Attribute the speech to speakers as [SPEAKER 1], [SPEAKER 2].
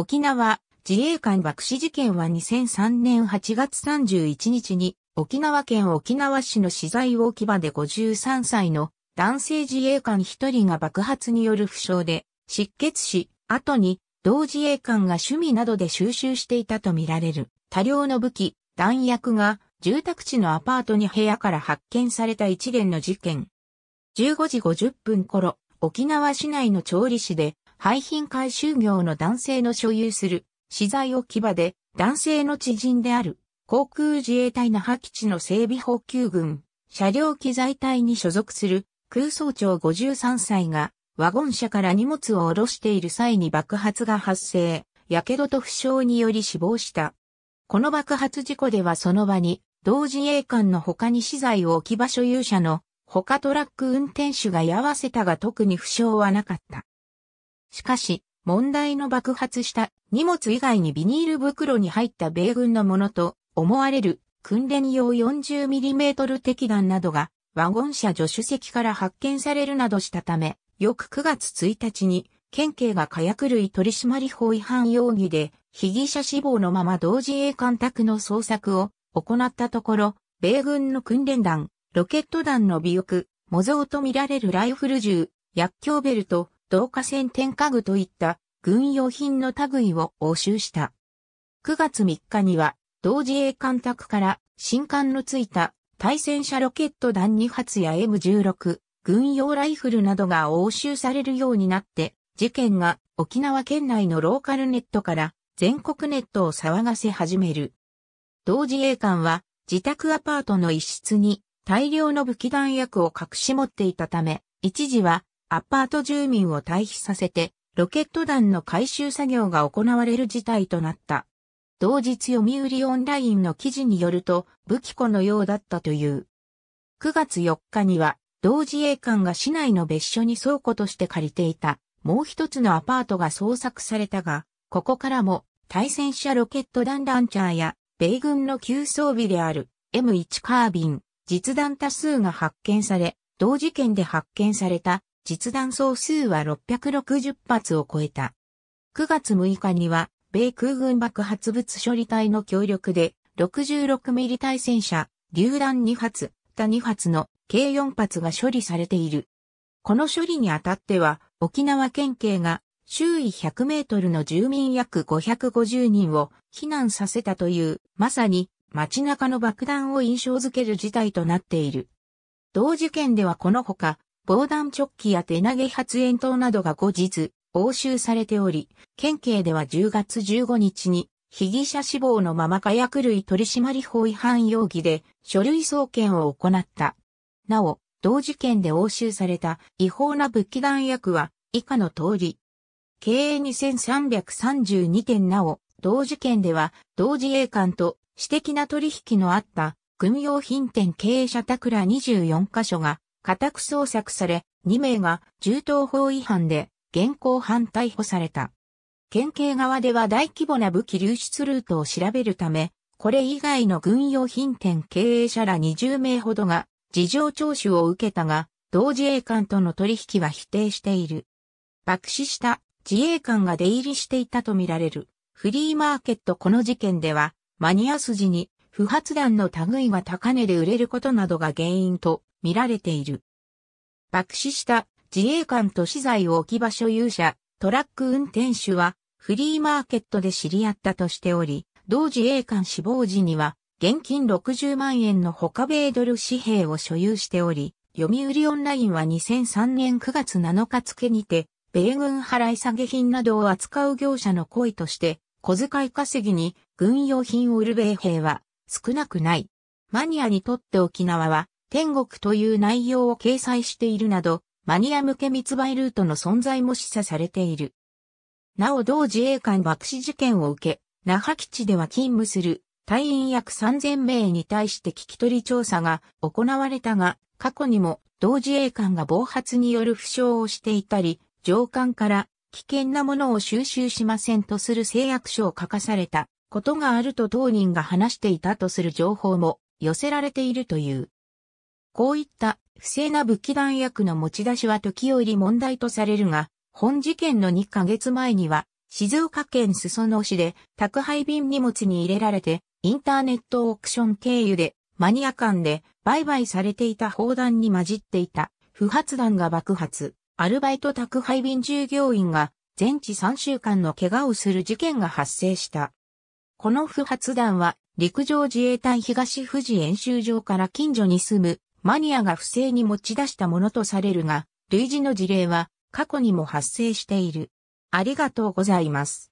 [SPEAKER 1] 沖縄自衛官爆死事件は2003年8月31日に沖縄県沖縄市の資材置き場で53歳の男性自衛官1人が爆発による負傷で失血し、後に同自衛官が趣味などで収集していたとみられる多量の武器、弾薬が住宅地のアパートに部屋から発見された一連の事件。15時50分頃、沖縄市内の調理師で廃品回収業の男性の所有する資材置き場で男性の知人である航空自衛隊那覇基地の整備補給軍車両機材隊に所属する空想長53歳がワゴン車から荷物を下ろしている際に爆発が発生、火傷と負傷により死亡した。この爆発事故ではその場に同自衛官の他に資材を置き場所有者の他トラック運転手が居合わせたが特に負傷はなかった。しかし、問題の爆発した荷物以外にビニール袋に入った米軍のものと思われる訓練用 40mm 敵弾などがワゴン車助手席から発見されるなどしたため、翌9月1日に県警が火薬類取締法違反容疑で被疑者死亡のまま同時衛艦宅の捜索を行ったところ、米軍の訓練弾、ロケット弾の尾翼、模造とみられるライフル銃、薬莢ベルト、導火線点火具といった軍用品の類を押収した。9月3日には、同自衛艦宅から新艦のついた対戦車ロケット弾2発や M16、軍用ライフルなどが押収されるようになって、事件が沖縄県内のローカルネットから全国ネットを騒がせ始める。同自衛艦は自宅アパートの一室に大量の武器弾薬を隠し持っていたため、一時はアパート住民を退避させて、ロケット弾の回収作業が行われる事態となった。同日読売オンラインの記事によると、武器庫のようだったという。9月4日には、同自衛官が市内の別所に倉庫として借りていた、もう一つのアパートが捜索されたが、ここからも、対戦車ロケット弾ランチャーや、米軍の急装備である M1 カービン、実弾多数が発見され、同事件で発見された実弾総数は660発を超えた。9月6日には、米空軍爆発物処理隊の協力で、66ミリ対戦車、榴弾2発、他2発の計4発が処理されている。この処理にあたっては、沖縄県警が周囲100メートルの住民約550人を避難させたという、まさに街中の爆弾を印象づける事態となっている。同事件ではこのほか、防弾チョッキや手投げ発煙筒などが後日、押収されており、県警では10月15日に、被疑者死亡のまま火薬類取締法違反容疑で書類送検を行った。なお、同事件で押収された違法な武器弾薬は以下の通り。経営2 3 3 2点なお、同事件では同自衛官と私的な取引のあった軍用品店経営者宅ら24カ所が家宅捜索され、2名が銃刀法違反で現行犯逮捕された。県警側では大規模な武器流出ルートを調べるため、これ以外の軍用品店経営者ら20名ほどが事情聴取を受けたが、同自衛官との取引は否定している。爆死した自衛官が出入りしていたとみられる。フリーマーケットこの事件では、マニア筋に不発弾の類は高値で売れることなどが原因と見られている。爆死した自衛官と資材を置き場所有者、トラック運転手はフリーマーケットで知り合ったとしており、同自衛官死亡時には現金60万円の他米ドル紙幣を所有しており、読売オンラインは2003年9月7日付にて、米軍払い下げ品などを扱う業者の行為として、小遣い稼ぎに軍用品を売る米兵は少なくない。マニアにとって沖縄は天国という内容を掲載しているなど、マニア向け密売ルートの存在も示唆されている。なお同自衛官爆死事件を受け、那覇基地では勤務する隊員約3000名に対して聞き取り調査が行われたが、過去にも同自衛官が暴発による負傷をしていたり、上官から危険なものを収集しませんとする誓約書を書かされたことがあると当人が話していたとする情報も寄せられているという。こういった不正な武器弾薬の持ち出しは時折問題とされるが、本事件の2ヶ月前には、静岡県裾野市で宅配便荷物に入れられて、インターネットオークション経由で、マニア間で売買されていた砲弾に混じっていた不発弾が爆発、アルバイト宅配便従業員が全治3週間の怪我をする事件が発生した。この不発弾は陸上自衛隊東富士演習場から近所に住むマニアが不正に持ち出したものとされるが、類似の事例は過去にも発生している。ありがとうございます。